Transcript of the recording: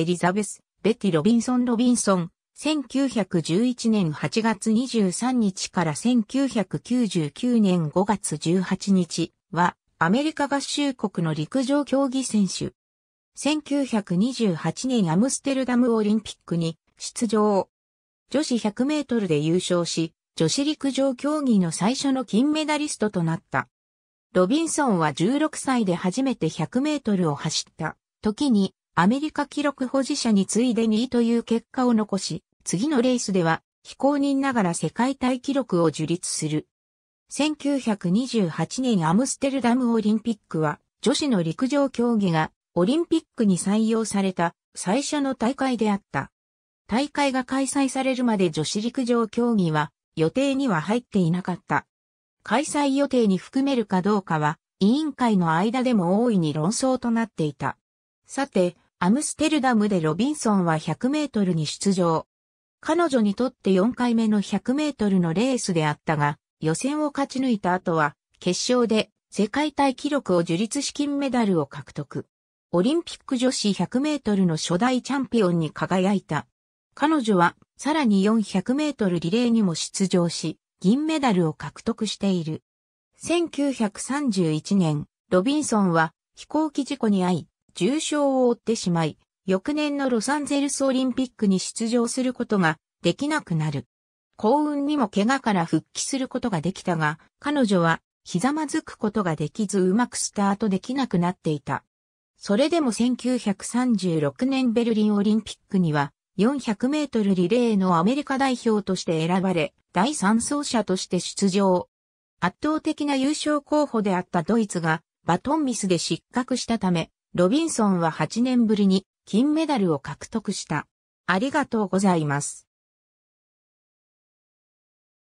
エリザベス、ベティ・ロビンソン・ロビンソン、1911年8月23日から1999年5月18日は、アメリカ合衆国の陸上競技選手。1928年アムステルダムオリンピックに出場。女子100メートルで優勝し、女子陸上競技の最初の金メダリストとなった。ロビンソンは16歳で初めて100メートルを走った時にアメリカ記録保持者に次いで2位という結果を残し、次のレースでは非公認ながら世界大記録を樹立する。1928年アムステルダムオリンピックは女子の陸上競技がオリンピックに採用された最初の大会であった。大会が開催されるまで女子陸上競技は予定には入っていなかった。開催予定に含めるかどうかは委員会の間でも大いに論争となっていた。さて、アムステルダムでロビンソンは100メートルに出場。彼女にとって4回目の100メートルのレースであったが、予選を勝ち抜いた後は、決勝で世界大記録を樹立資金メダルを獲得。オリンピック女子100メートルの初代チャンピオンに輝いた。彼女はさらに400メートルリレーにも出場し、銀メダルを獲得している。1931年、ロビンソンは飛行機事故に遭い、重傷を負ってしまい、翌年のロサンゼルスオリンピックに出場することができなくなる。幸運にも怪我から復帰することができたが、彼女はひざまずくことができずうまくスタートできなくなっていた。それでも1936年ベルリンオリンピックには400メートルリレーのアメリカ代表として選ばれ、第3走者として出場。圧倒的な優勝候補であったドイツがバトンミスで失格したため、ロビンソンは8年ぶりに金メダルを獲得した。ありがとうございます。